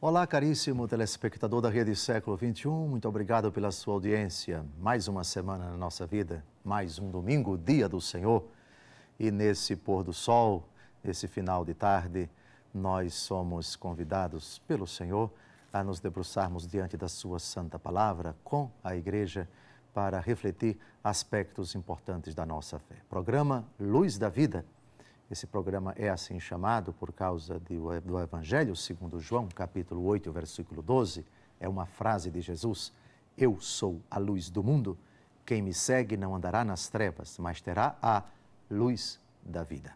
Olá, caríssimo telespectador da Rede Século 21. Muito obrigado pela sua audiência. Mais uma semana na nossa vida, mais um domingo, dia do Senhor. E nesse pôr do sol, nesse final de tarde, nós somos convidados pelo Senhor a nos debruçarmos diante da sua santa palavra com a igreja para refletir aspectos importantes da nossa fé. Programa Luz da Vida esse programa é assim chamado por causa do Evangelho segundo João, capítulo 8, versículo 12. É uma frase de Jesus: Eu sou a luz do mundo. Quem me segue não andará nas trevas, mas terá a luz da vida.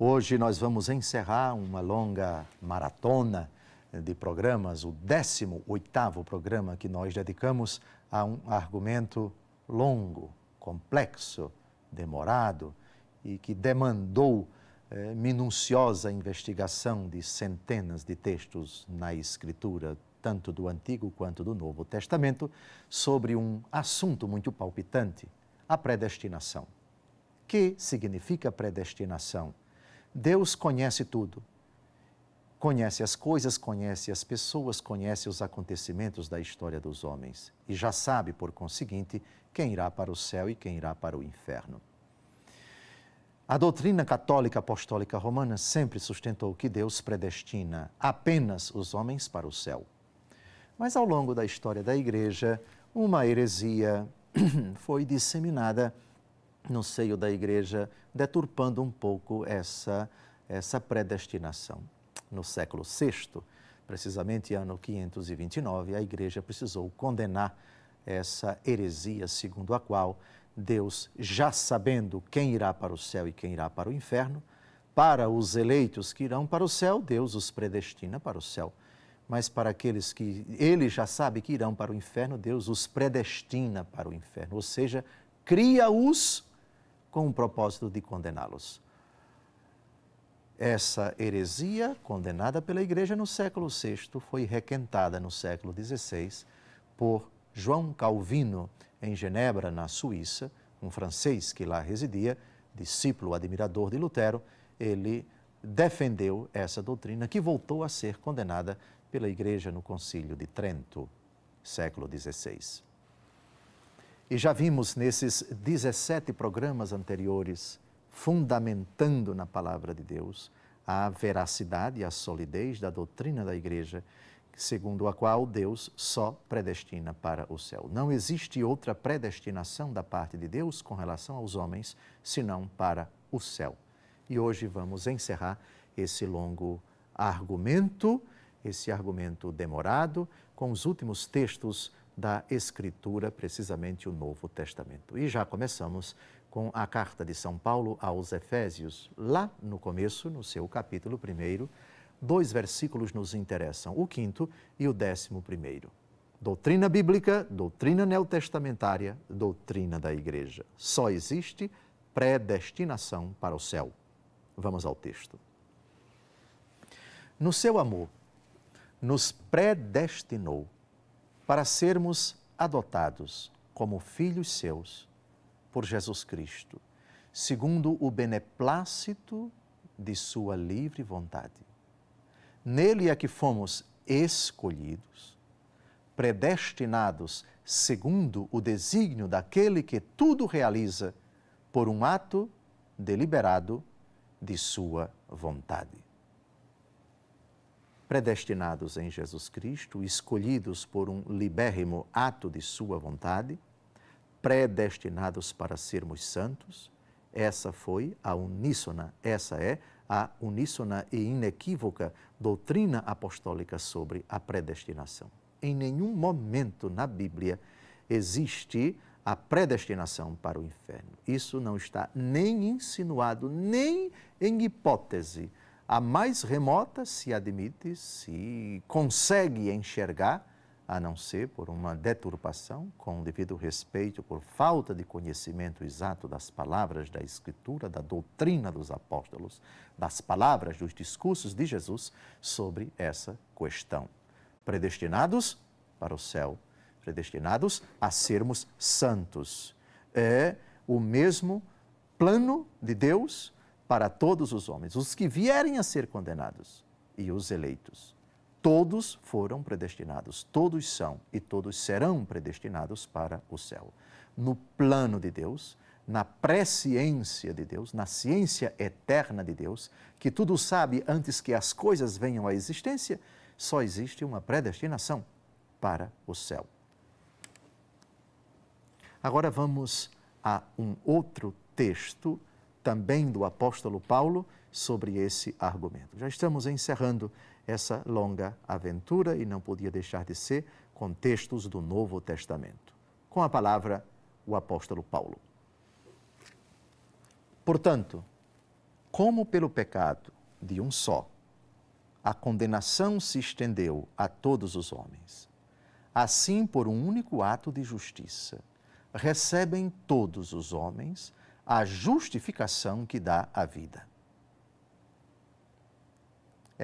Hoje nós vamos encerrar uma longa maratona de programas, o 18 oitavo programa que nós dedicamos a um argumento longo, complexo, demorado, e que demandou eh, minuciosa investigação de centenas de textos na Escritura, tanto do Antigo quanto do Novo Testamento, sobre um assunto muito palpitante: a predestinação. Que significa predestinação? Deus conhece tudo. Conhece as coisas, conhece as pessoas, conhece os acontecimentos da história dos homens e já sabe, por conseguinte, quem irá para o céu e quem irá para o inferno. A doutrina católica apostólica romana sempre sustentou que Deus predestina apenas os homens para o céu. Mas ao longo da história da Igreja, uma heresia foi disseminada no seio da Igreja, deturpando um pouco essa, essa predestinação. No século VI, precisamente ano 529, a Igreja precisou condenar essa heresia segundo a qual Deus, já sabendo quem irá para o céu e quem irá para o inferno, para os eleitos que irão para o céu, Deus os predestina para o céu. Mas para aqueles que ele já sabe que irão para o inferno, Deus os predestina para o inferno, ou seja, cria-os com o propósito de condená-los. Essa heresia, condenada pela Igreja no século VI, foi requentada no século XVI por João Calvino, em Genebra, na Suíça, um francês que lá residia, discípulo admirador de Lutero, ele defendeu essa doutrina que voltou a ser condenada pela Igreja no Concílio de Trento, século XVI. E já vimos nesses 17 programas anteriores, fundamentando na palavra de Deus, a veracidade e a solidez da doutrina da Igreja segundo a qual Deus só predestina para o céu. Não existe outra predestinação da parte de Deus com relação aos homens, senão para o céu. E hoje vamos encerrar esse longo argumento, esse argumento demorado, com os últimos textos da Escritura, precisamente o Novo Testamento. E já começamos com a carta de São Paulo aos Efésios, lá no começo, no seu capítulo primeiro dois versículos nos interessam, o quinto e o décimo primeiro. Doutrina bíblica, doutrina neotestamentária, doutrina da igreja. Só existe predestinação para o céu. Vamos ao texto. No seu amor, nos predestinou para sermos adotados como filhos seus por Jesus Cristo, segundo o beneplácito de sua livre vontade. Nele é que fomos escolhidos, predestinados segundo o desígnio daquele que tudo realiza por um ato deliberado de sua vontade. Predestinados em Jesus Cristo, escolhidos por um libérrimo ato de sua vontade, predestinados para sermos santos, essa foi a uníssona, essa é a uníssona e inequívoca doutrina apostólica sobre a predestinação. Em nenhum momento na Bíblia existe a predestinação para o inferno. Isso não está nem insinuado, nem em hipótese. A mais remota se admite, se consegue enxergar a não ser por uma deturpação, com devido respeito por falta de conhecimento exato das palavras da Escritura, da doutrina dos apóstolos, das palavras, dos discursos de Jesus sobre essa questão. Predestinados para o céu, predestinados a sermos santos. É o mesmo plano de Deus para todos os homens, os que vierem a ser condenados e os eleitos todos foram predestinados, todos são e todos serão predestinados para o céu. No plano de Deus, na presciência de Deus, na ciência eterna de Deus, que tudo sabe antes que as coisas venham à existência, só existe uma predestinação para o céu. Agora vamos a um outro texto, também do apóstolo Paulo, sobre esse argumento. Já estamos encerrando essa longa aventura e não podia deixar de ser com textos do Novo Testamento. Com a palavra, o apóstolo Paulo. Portanto, como pelo pecado de um só, a condenação se estendeu a todos os homens, assim, por um único ato de justiça, recebem todos os homens a justificação que dá a vida.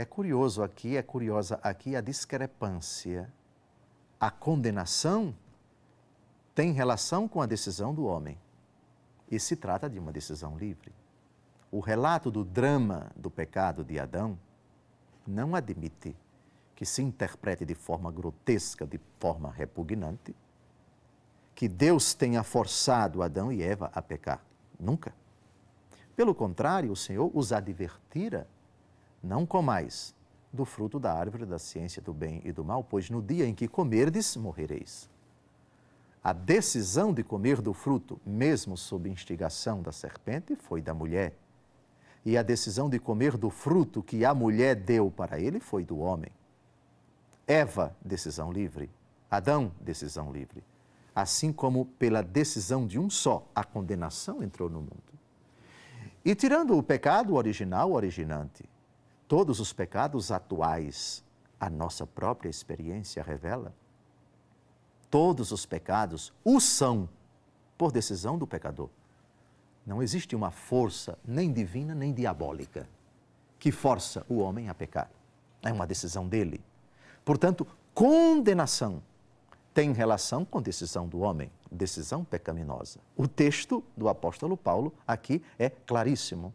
É curioso aqui, é curiosa aqui a discrepância. A condenação tem relação com a decisão do homem. E se trata de uma decisão livre. O relato do drama do pecado de Adão não admite que se interprete de forma grotesca, de forma repugnante, que Deus tenha forçado Adão e Eva a pecar. Nunca. Pelo contrário, o Senhor os advertira não comais do fruto da árvore da ciência do bem e do mal, pois no dia em que comerdes, morrereis. A decisão de comer do fruto, mesmo sob instigação da serpente, foi da mulher. E a decisão de comer do fruto que a mulher deu para ele foi do homem. Eva, decisão livre. Adão, decisão livre. Assim como pela decisão de um só, a condenação entrou no mundo. E tirando o pecado original, originante, todos os pecados atuais a nossa própria experiência revela? Todos os pecados o são por decisão do pecador. Não existe uma força nem divina nem diabólica que força o homem a pecar. É uma decisão dele. Portanto, condenação tem relação com decisão do homem, decisão pecaminosa. O texto do apóstolo Paulo aqui é claríssimo.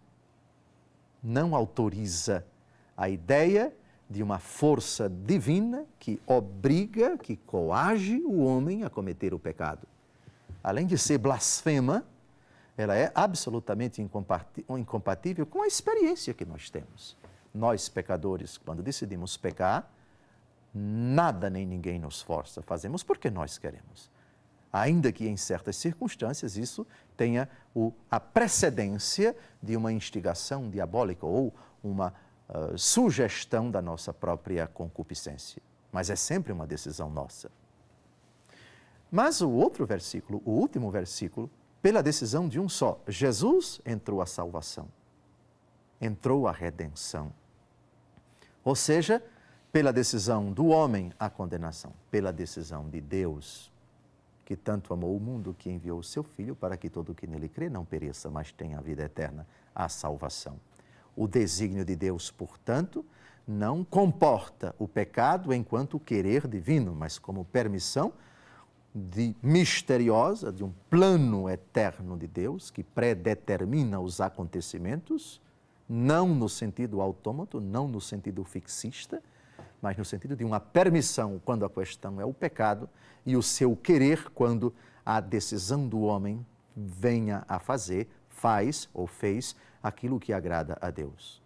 Não autoriza a ideia de uma força divina que obriga, que coage o homem a cometer o pecado. Além de ser blasfema, ela é absolutamente incompatível com a experiência que nós temos. Nós, pecadores, quando decidimos pecar, nada nem ninguém nos força, fazemos porque nós queremos. Ainda que em certas circunstâncias isso tenha o, a precedência de uma instigação diabólica ou uma ah, sugestão da nossa própria concupiscência. Mas é sempre uma decisão nossa. Mas o outro versículo, o último versículo, pela decisão de um só, Jesus entrou a salvação, entrou a redenção. Ou seja, pela decisão do homem, a condenação, pela decisão de Deus, que tanto amou o mundo que enviou o seu Filho para que todo o que nele crê não pereça, mas tenha a vida eterna, a salvação. O desígnio de Deus, portanto, não comporta o pecado enquanto querer divino, mas como permissão de misteriosa de um plano eterno de Deus que predetermina os acontecimentos, não no sentido autômato, não no sentido fixista, mas no sentido de uma permissão quando a questão é o pecado e o seu querer quando a decisão do homem venha a fazer, faz ou fez aquilo que agrada a Deus.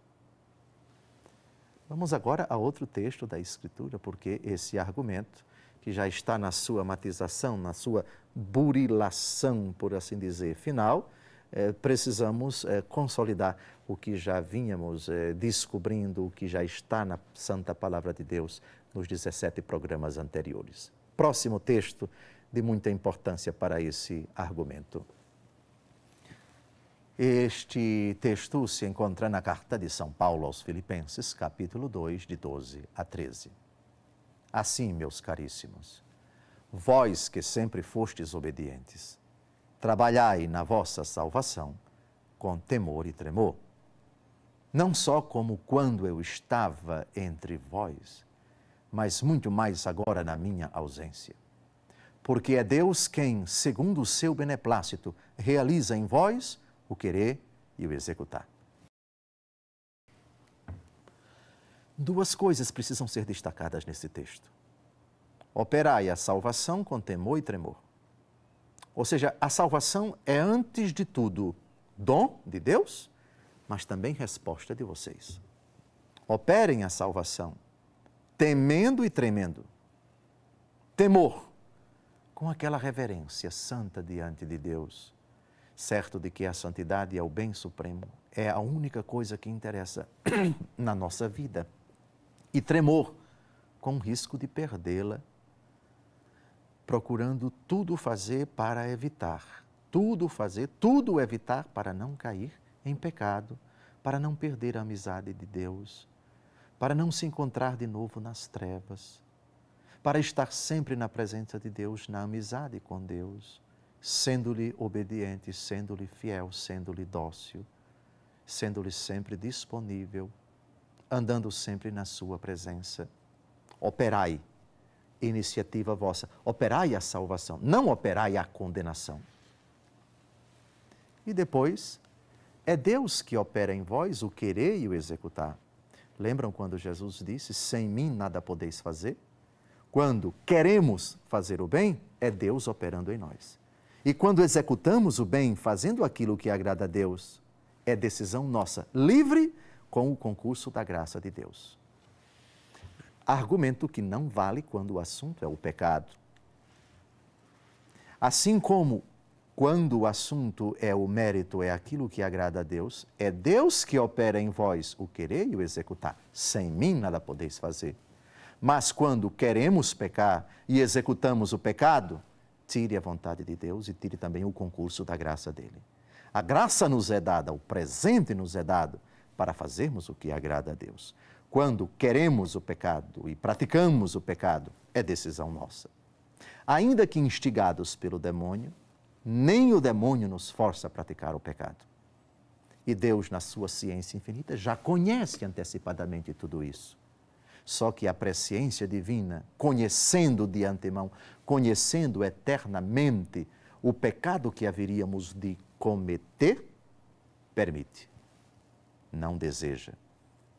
Vamos agora a outro texto da Escritura, porque esse argumento, que já está na sua matização, na sua burilação, por assim dizer, final, eh, precisamos eh, consolidar o que já vínhamos eh, descobrindo, o que já está na Santa Palavra de Deus nos 17 programas anteriores. Próximo texto de muita importância para esse argumento. Este texto se encontra na carta de São Paulo aos Filipenses, capítulo 2, de 12 a 13. Assim, meus caríssimos, vós que sempre fostes obedientes, trabalhai na vossa salvação com temor e tremor, não só como quando eu estava entre vós, mas muito mais agora na minha ausência. Porque é Deus quem, segundo o seu beneplácito, realiza em vós o querer e o executar. Duas coisas precisam ser destacadas nesse texto. Operai a salvação com temor e tremor. Ou seja, a salvação é, antes de tudo, dom de Deus, mas também resposta de vocês. Operem a salvação, temendo e tremendo. Temor, com aquela reverência santa diante de Deus certo de que a santidade é o bem supremo, é a única coisa que interessa na nossa vida. E tremor, com risco de perdê-la, procurando tudo fazer para evitar, tudo fazer, tudo evitar para não cair em pecado, para não perder a amizade de Deus, para não se encontrar de novo nas trevas, para estar sempre na presença de Deus, na amizade com Deus sendo-lhe obediente, sendo-lhe fiel, sendo-lhe dócil, sendo-lhe sempre disponível, andando sempre na sua presença. Operai iniciativa vossa, operai a salvação, não operai a condenação. E depois, é Deus que opera em vós o querer e o executar. Lembram quando Jesus disse: Sem mim nada podeis fazer? Quando queremos fazer o bem, é Deus operando em nós. E quando executamos o bem, fazendo aquilo que agrada a Deus, é decisão nossa, livre com o concurso da graça de Deus. Argumento que não vale quando o assunto é o pecado. Assim como quando o assunto é o mérito, é aquilo que agrada a Deus, é Deus que opera em vós o querer e o executar. Sem mim nada podeis fazer. Mas quando queremos pecar e executamos o pecado, tire a vontade de Deus e tire também o concurso da graça dele. A graça nos é dada, o presente nos é dado para fazermos o que agrada a Deus. Quando queremos o pecado e praticamos o pecado, é decisão nossa. Ainda que instigados pelo demônio, nem o demônio nos força a praticar o pecado. E Deus, na sua ciência infinita, já conhece antecipadamente tudo isso. Só que a presciência divina, conhecendo de antemão, conhecendo eternamente o pecado que haveríamos de cometer, permite, não deseja.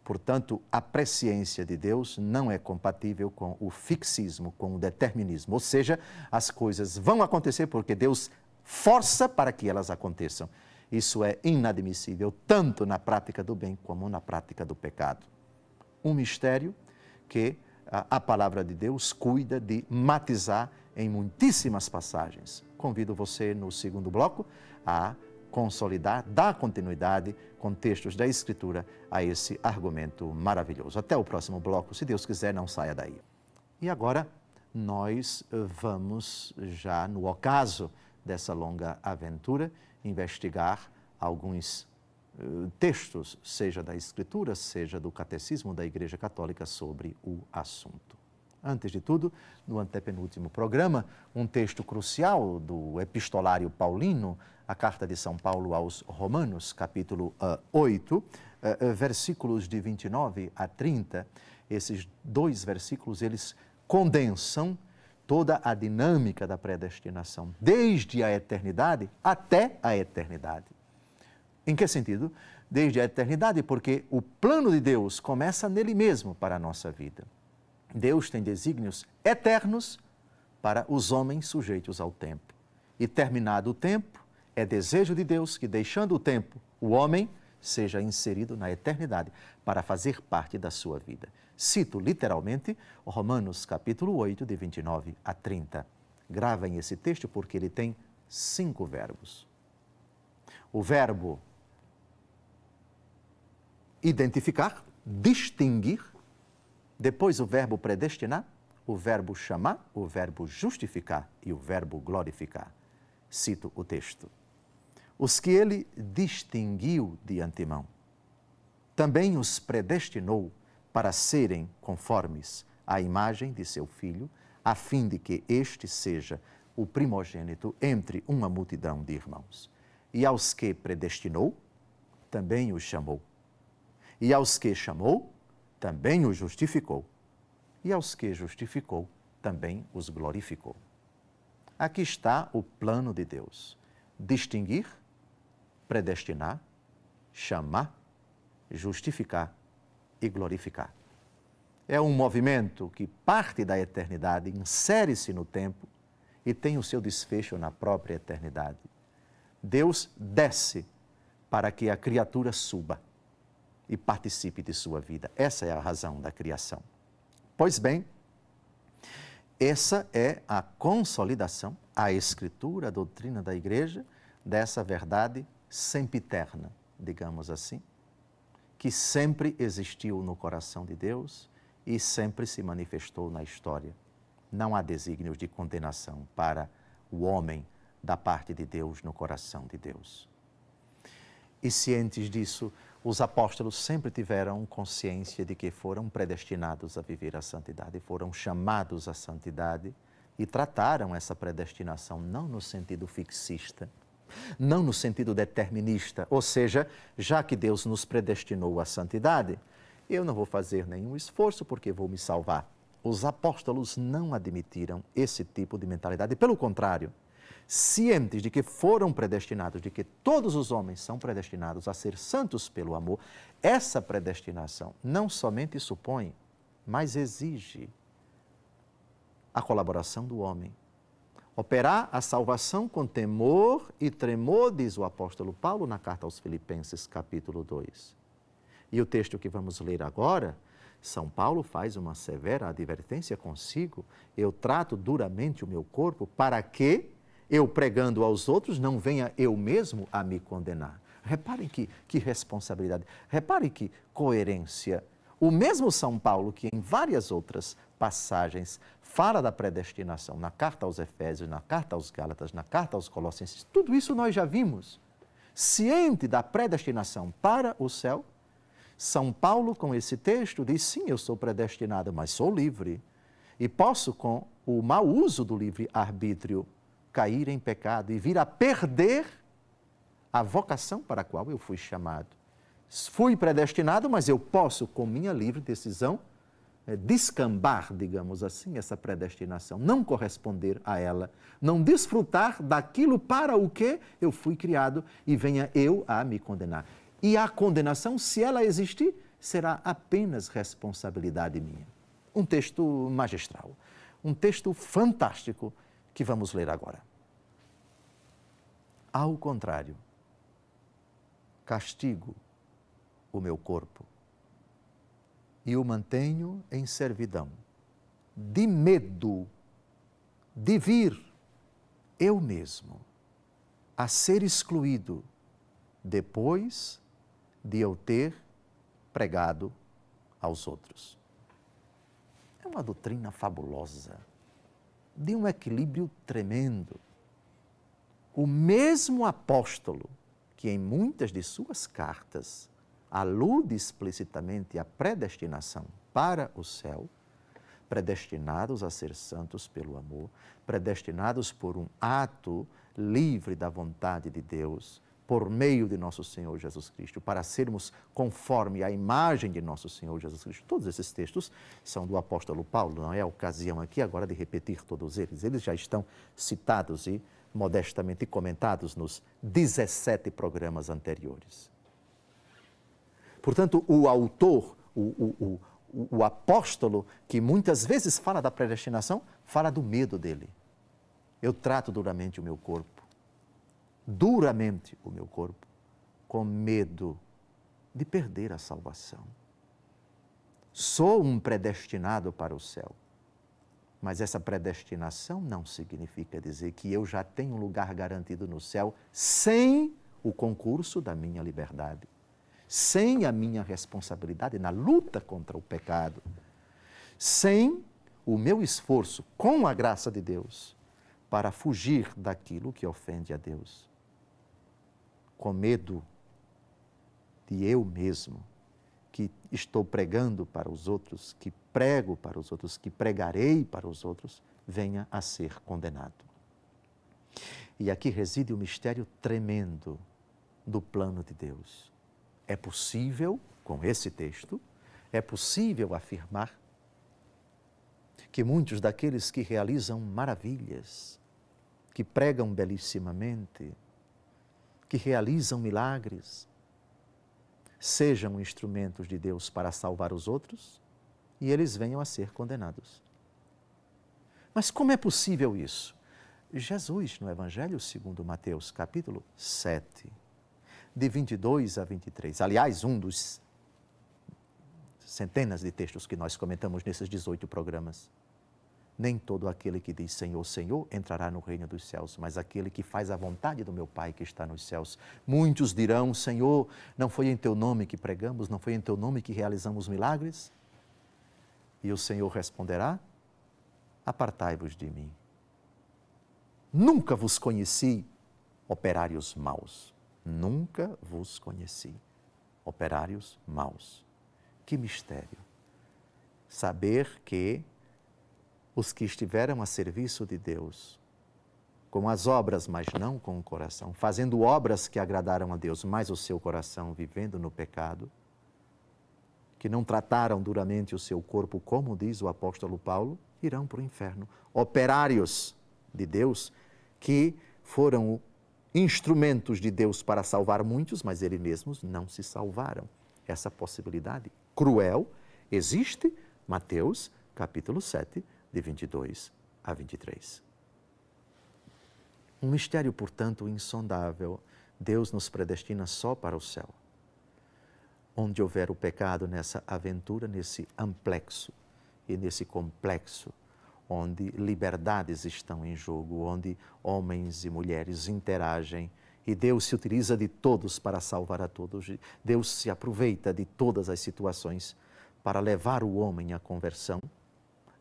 Portanto, a presciência de Deus não é compatível com o fixismo, com o determinismo. Ou seja, as coisas vão acontecer porque Deus força para que elas aconteçam. Isso é inadmissível, tanto na prática do bem como na prática do pecado. Um mistério que a palavra de Deus cuida de matizar em muitíssimas passagens. Convido você no segundo bloco a consolidar, dar continuidade com textos da Escritura a esse argumento maravilhoso. Até o próximo bloco, se Deus quiser, não saia daí. E agora nós vamos já no ocaso dessa longa aventura investigar alguns textos, seja da Escritura, seja do Catecismo da Igreja Católica, sobre o assunto. Antes de tudo, no antepenúltimo programa, um texto crucial do Epistolário Paulino, a carta de São Paulo aos Romanos, capítulo uh, 8, uh, versículos de 29 a 30. Esses dois versículos, eles condensam toda a dinâmica da predestinação, desde a eternidade até a eternidade. Em que sentido? Desde a eternidade, porque o plano de Deus começa nele mesmo para a nossa vida. Deus tem desígnios eternos para os homens sujeitos ao tempo. E terminado o tempo, é desejo de Deus que, deixando o tempo, o homem seja inserido na eternidade para fazer parte da sua vida. Cito literalmente Romanos capítulo 8, de 29 a 30. Gravem esse texto porque ele tem cinco verbos. O verbo identificar, distinguir, depois o verbo predestinar, o verbo chamar, o verbo justificar e o verbo glorificar. Cito o texto. Os que ele distinguiu de antemão, também os predestinou para serem conformes à imagem de seu filho, a fim de que este seja o primogênito entre uma multidão de irmãos. E aos que predestinou, também os chamou e aos que chamou, também os justificou. E aos que justificou, também os glorificou. Aqui está o plano de Deus: distinguir, predestinar, chamar, justificar e glorificar. É um movimento que parte da eternidade, insere-se no tempo e tem o seu desfecho na própria eternidade. Deus desce para que a criatura suba e participe de sua vida. Essa é a razão da criação. Pois bem, essa é a consolidação, a escritura, a doutrina da igreja, dessa verdade sempiterna, digamos assim, que sempre existiu no coração de Deus e sempre se manifestou na história. Não há desígnios de condenação para o homem da parte de Deus no coração de Deus. E cientes disso, os apóstolos sempre tiveram consciência de que foram predestinados a viver a santidade, foram chamados à santidade e trataram essa predestinação não no sentido fixista, não no sentido determinista, ou seja, já que Deus nos predestinou à santidade, eu não vou fazer nenhum esforço porque vou me salvar. Os apóstolos não admitiram esse tipo de mentalidade, pelo contrário, cientes de que foram predestinados, de que todos os homens são predestinados a ser santos pelo amor, essa predestinação não somente supõe, mas exige a colaboração do homem. Operar a salvação com temor e tremor, diz o apóstolo Paulo na carta aos Filipenses, capítulo 2. E o texto que vamos ler agora, São Paulo faz uma severa advertência consigo: eu trato duramente o meu corpo para que eu pregando aos outros, não venha eu mesmo a me condenar. Reparem que, que responsabilidade, reparem que coerência. O mesmo São Paulo, que em várias outras passagens fala da predestinação, na carta aos Efésios, na carta aos Gálatas, na carta aos Colossenses, tudo isso nós já vimos. Ciente da predestinação para o céu, São Paulo, com esse texto, diz: sim, eu sou predestinado, mas sou livre. E posso, com o mau uso do livre arbítrio, cair em pecado e vir a perder a vocação para a qual eu fui chamado. Fui predestinado, mas eu posso, com minha livre decisão, eh, descambar, digamos assim, essa predestinação, não corresponder a ela, não desfrutar daquilo para o que eu fui criado e venha eu a me condenar. E a condenação, se ela existir, será apenas responsabilidade minha. Um texto magistral, um texto fantástico que vamos ler agora. Ao contrário, castigo o meu corpo e o mantenho em servidão, de medo de vir eu mesmo a ser excluído depois de eu ter pregado aos outros. É uma doutrina fabulosa de um equilíbrio tremendo. O mesmo apóstolo que em muitas de suas cartas alude explicitamente à predestinação para o céu, predestinados a ser santos pelo amor, predestinados por um ato livre da vontade de Deus, por meio de nosso Senhor Jesus Cristo, para sermos conforme a imagem de nosso Senhor Jesus Cristo. Todos esses textos são do apóstolo Paulo, não é a ocasião aqui agora de repetir todos eles. Eles já estão citados e modestamente comentados nos 17 programas anteriores. Portanto, o autor, o, o, o, o apóstolo, que muitas vezes fala da predestinação, fala do medo dele. Eu trato duramente o meu corpo duramente o meu corpo, com medo de perder a salvação. Sou um predestinado para o céu, mas essa predestinação não significa dizer que eu já tenho um lugar garantido no céu sem o concurso da minha liberdade, sem a minha responsabilidade na luta contra o pecado, sem o meu esforço, com a graça de Deus, para fugir daquilo que ofende a Deus com medo de eu mesmo, que estou pregando para os outros, que prego para os outros, que pregarei para os outros, venha a ser condenado. E aqui reside o mistério tremendo do plano de Deus. É possível, com esse texto, é possível afirmar que muitos daqueles que realizam maravilhas, que pregam belíssimamente, que realizam milagres, sejam instrumentos de Deus para salvar os outros e eles venham a ser condenados. Mas como é possível isso? Jesus, no Evangelho segundo Mateus, capítulo 7, de 22 a 23, aliás, um dos centenas de textos que nós comentamos nesses 18 programas nem todo aquele que diz Senhor, Senhor entrará no reino dos céus, mas aquele que faz a vontade do meu Pai que está nos céus. Muitos dirão: Senhor, não foi em teu nome que pregamos, não foi em teu nome que realizamos milagres? E o Senhor responderá: Apartai-vos de mim. Nunca vos conheci, operários maus. Nunca vos conheci, operários maus. Que mistério! Saber que os que estiveram a serviço de Deus, com as obras, mas não com o coração, fazendo obras que agradaram a Deus, mas o seu coração vivendo no pecado, que não trataram duramente o seu corpo, como diz o apóstolo Paulo, irão para o inferno. Operários de Deus que foram instrumentos de Deus para salvar muitos, mas eles mesmos não se salvaram. Essa possibilidade cruel existe, Mateus capítulo 7, de 22 a 23. Um mistério, portanto, insondável. Deus nos predestina só para o céu. Onde houver o pecado nessa aventura, nesse amplexo e nesse complexo, onde liberdades estão em jogo, onde homens e mulheres interagem e Deus se utiliza de todos para salvar a todos. Deus se aproveita de todas as situações para levar o homem à conversão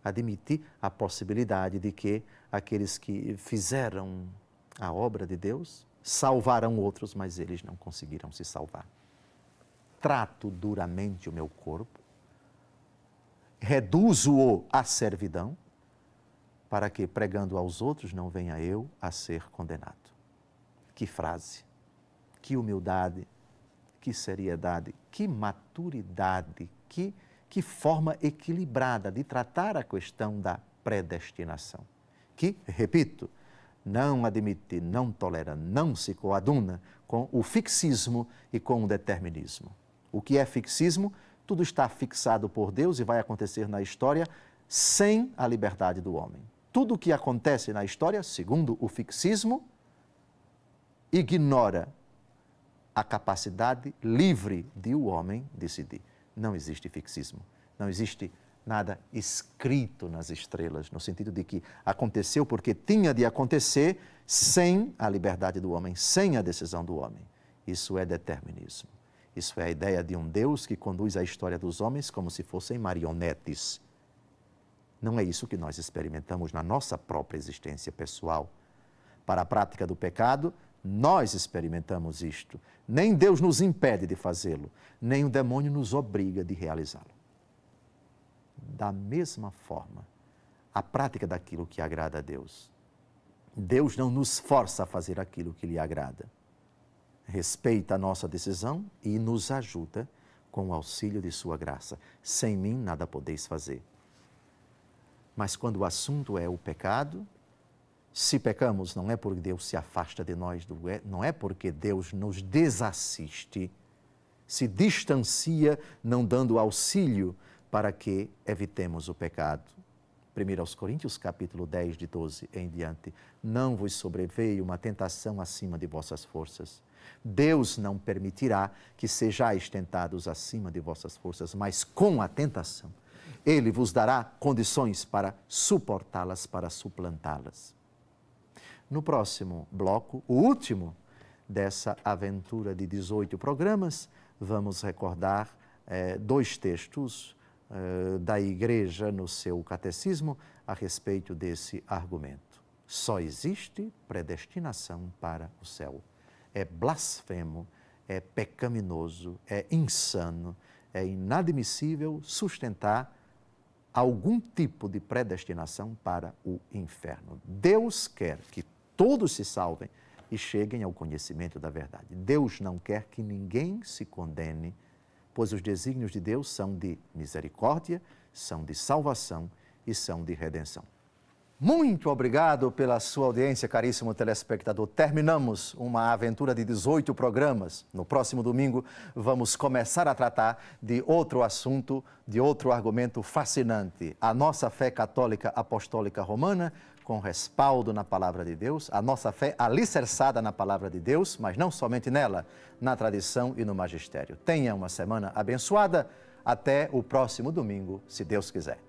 admitir a possibilidade de que aqueles que fizeram a obra de Deus salvarão outros, mas eles não conseguiram se salvar. Trato duramente o meu corpo, reduzo-o à servidão, para que, pregando aos outros, não venha eu a ser condenado. Que frase, que humildade, que seriedade, que maturidade, que que forma equilibrada de tratar a questão da predestinação, que, repito, não admite, não tolera, não se coaduna com o fixismo e com o determinismo. O que é fixismo? Tudo está fixado por Deus e vai acontecer na história sem a liberdade do homem. Tudo o que acontece na história, segundo o fixismo, ignora a capacidade livre de o homem decidir não existe fixismo, não existe nada escrito nas estrelas, no sentido de que aconteceu porque tinha de acontecer sem a liberdade do homem, sem a decisão do homem. Isso é determinismo. Isso é a ideia de um Deus que conduz a história dos homens como se fossem marionetes. Não é isso que nós experimentamos na nossa própria existência pessoal. Para a prática do pecado, nós experimentamos isto. Nem Deus nos impede de fazê-lo, nem o demônio nos obriga de realizá-lo. Da mesma forma, a prática daquilo que agrada a Deus. Deus não nos força a fazer aquilo que lhe agrada. Respeita a nossa decisão e nos ajuda com o auxílio de sua graça. Sem mim nada podeis fazer. Mas quando o assunto é o pecado, se pecamos, não é porque Deus se afasta de nós, é, não é porque Deus nos desassiste, se distancia, não dando auxílio para que evitemos o pecado. 1 aos Coríntios, capítulo 10, de 12 em diante. Não vos sobreveio uma tentação acima de vossas forças. Deus não permitirá que sejais tentados acima de vossas forças, mas com a tentação, Ele vos dará condições para suportá-las, para suplantá-las no próximo bloco, o último dessa aventura de 18 programas, vamos recordar eh, dois textos eh, da Igreja no seu catecismo a respeito desse argumento. Só existe predestinação para o céu. É blasfemo, é pecaminoso, é insano, é inadmissível sustentar algum tipo de predestinação para o inferno. Deus quer que todos se salvem e cheguem ao conhecimento da verdade. Deus não quer que ninguém se condene, pois os desígnios de Deus são de misericórdia, são de salvação e são de redenção. Muito obrigado pela sua audiência, caríssimo telespectador. Terminamos uma aventura de 18 programas. No próximo domingo, vamos começar a tratar de outro assunto, de outro argumento fascinante: a nossa fé católica apostólica romana com respaldo na palavra de Deus, a nossa fé alicerçada na palavra de Deus, mas não somente nela, na tradição e no magistério. Tenha uma semana abençoada. Até o próximo domingo, se Deus quiser.